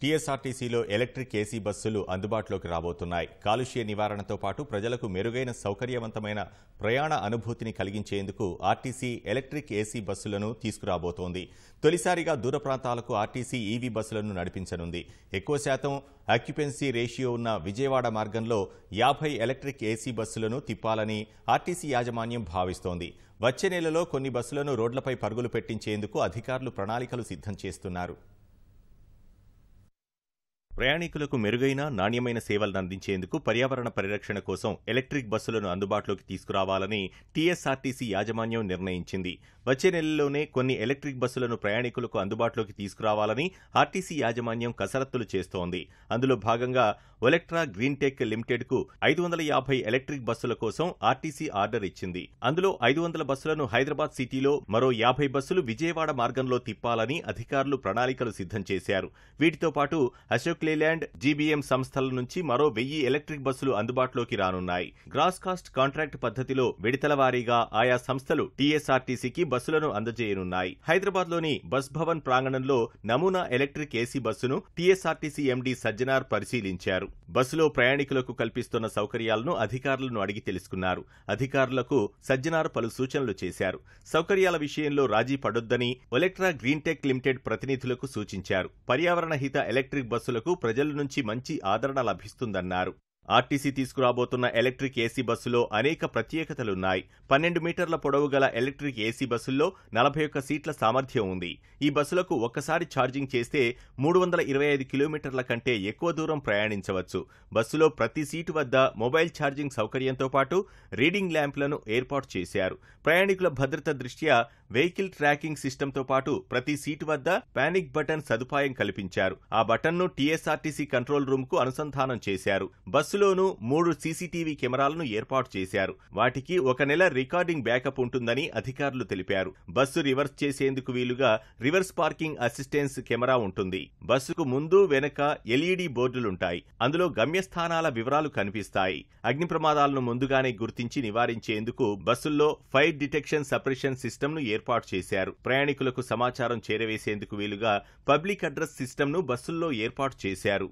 టీఎస్ఆర్టీసీలో electric AC బస్సులు అందుబాటులోకి రాబోతున్నాయి కాలుష్య నివారణతో పాటు ప్రజలకు మెరుగైన సౌకర్యవంతమైన ప్రయాణ అనుభూతిని కలిగించేందుకు ఆర్టీసీ ఎలక్ట్రిక్ ఏసీ బస్సులను తీసుకురాబోతోంది తొలిసారిగా దూర ప్రాంతాలకు ఆర్టీసీ ఈవీ బస్సులను నడిపించనుంది ఎక్కువ శాతం ఆక్యుపెన్సీ రేషియో ఉన్న విజయవాడ మార్గంలో యాభై ఎలక్ట్రిక్ ఏసీ బస్సులను తిప్పాలని ఆర్టీసీ యాజమాన్యం భావిస్తోంది వచ్చే నెలలో కొన్ని బస్సులను రోడ్లపై పరుగులు పెట్టించేందుకు అధికారులు ప్రణాళికలు సిద్ధం చేస్తున్నారు ప్రయాణికులకు మెరుగైన నాణ్యమైన సేవలను అందించేందుకు పర్యావరణ పరిరక్షణ కోసం ఎలక్ట్రిక్ బస్సులను అందుబాటులోకి తీసుకురావాలని టీఎస్ఆర్టీసీ యాజమాన్యం నిర్ణయించింది వచ్చే నెలలోనే కొన్ని ఎలక్ట్రిక్ బస్సులను ప్రయాణికులకు అందుబాటులోకి తీసుకురావాలని ఆర్టీసీ యాజమాన్యం కసరత్తులు చేస్తోంది అందులో భాగంగా ఒలెక్ట్రా గ్రీన్ టెక్ కు ఐదు వందల యాభై ఎలక్ట్రిక్ బస్సుల కోసం ఆర్టీసీ ఆర్డర్ ఇచ్చింది అందులో ఐదు వందల బస్సులను హైదరాబాద్ సిటీలో మరో యాభై బస్సులు విజయవాడ మార్గంలో తిప్పాలని అధికారులు ప్రణాళికలు సిద్ధం చేశారు వీటితో పాటు అశోక్ క్లీల్యాండ్ జీబీఎం సంస్థల నుంచి మరో వెయ్యి ఎలక్ట్రిక్ బస్సులు అందుబాటులోకి రానున్నాయి గ్రాస్ కాస్ట్ కాంట్రాక్ట్ పద్ధతిలో విడతల వారీగా ఆయా సంస్థలు టీఎస్ఆర్టీసీకి బస్సులను అందజేయనున్నాయి హైదరాబాద్ లోని బస్ భవన్ ప్రాంగణంలో నమూనా ఎలక్ట్రిక్ ఏసీ బస్సును టీఎస్ఆర్టీసీ ఎండీ సజ్జనార్ పరిశీలించారు బస్సులో ప్రయాణికులకు కల్పిస్తున్న సౌకర్యాలను అధికారులను అడిగి తెలుసుకున్నారు అధికారులకు సజ్జనార్ పలు సూచనలు చేశారు సౌకర్యాల విషయంలో రాజీ పడొద్దని ఒలెక్ట్రా గ్రీన్ టెక్ లిమిటెడ్ ప్రతినిధులకు సూచించారు పర్యావరణ హిత ఎలక్ట్రిక్ బస్సులకు ప్రజల నుంచి మంచి ఆదరణ లభిస్తుందన్నారు ఆర్టీసీ తీసుకురాబోతున్న ఎలక్ట్రిక్ ఏసీ బస్సులో అనేక ప్రత్యేకతలున్నాయి పన్నెండు మీటర్ల పొడవు గల ఎలక్ట్రిక్ ఏసీ బస్సుల్లో నలభై ఒక్క సీట్ల సామర్థ్యం ఉంది ఈ బస్సులకు ఒక్కసారి ఛార్జింగ్ చేస్తే మూడు వందల ఇరవై ఐదు కిలోమీటర్ల కంటే ఎక్కువ దూరం ప్రయాణించవచ్చు బస్సులో ప్రతి సీటు వద్ద మొబైల్ ఛార్జింగ్ సౌకర్యంతో పాటు రీడింగ్ ల్యాంప్లను ఏర్పాటు చేశారు ప్రయాణికుల భద్రత దృష్ట్యా వెహికల్ ట్రాకింగ్ సిస్టంతో పాటు ప్రతి సీటు వద్ద పానిక్ బటన్ సదుపాయం కల్పించారు ఆ బటన్ను టీఎస్ఆర్టీసీ కంట్రోల్ రూమ్ కు అనుసంధానం చేశారు బస్సులోనూ మూడు సీసీటీవీ కెమెరాలను ఏర్పాటు చేశారు వాటికి ఒక నెల రికార్డింగ్ బ్యాకప్ ఉంటుందని అధికారులు తెలిపారు బస్సు రివర్స్ చేసేందుకు వీలుగా రివర్స్ పార్కింగ్ అసిస్టెన్స్ కెమెరా ఉంటుంది బస్సుకు ముందు వెనక ఎల్ఈడి బోర్డులుంటాయి అందులో గమ్యస్థానాల వివరాలు కనిపిస్తాయి అగ్ని ప్రమాదాలను ముందుగానే గుర్తించి నివారించేందుకు బస్సుల్లో ఫైర్ డిటెక్షన్ సపరేషన్ సిస్టమ్ను ఏర్పాటు చేశారు ప్రయాణికులకు సమాచారం చేరవేసేందుకు వీలుగా పబ్లిక్ అడ్రస్ సిస్టమ్ను బస్సుల్లో ఏర్పాటు చేశారు